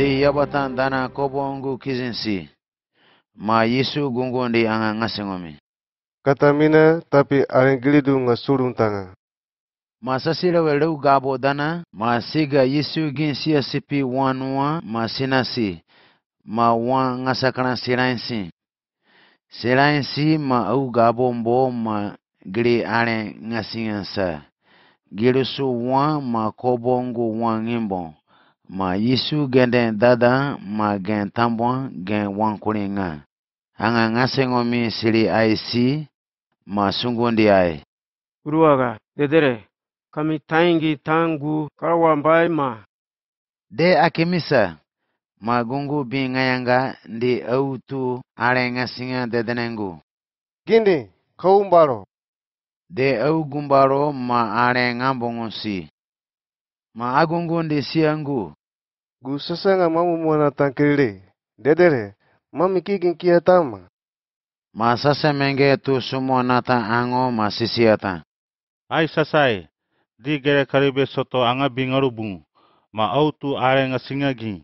di yabatan dana kobongu kizinsi. Ma Yesu gungu ndi anga ngasengomi. Katamina tapi arengilidu ngasurung tanga. Masasira weleu gabo dana. Masiga Yesu ginsi asipi wanua masinasi. Ma wan ngasakana siransi. Siransi ma au gabo mbo ma gili are ngasingansa. Gilusu wan ma kobongu wan ma yisu gende dada ma gen tambwa gen wankuni nga anga ngase ngomi sili si ma ndi ai uruwaga dedere kami taingi tangu karawambai ma de akimisa bi ngayanga ndi tu are ngasinga dedenengu gindi kaumbaro de au gumbaro ma ngambongo si ma agungu ndi siangu gususanga mamu muanatankelile dedele mamikigi nkiyatama masassemenge tu nata ango masisiata ai di gere karibe soto anga bingarubung, ma au tu arenga singagi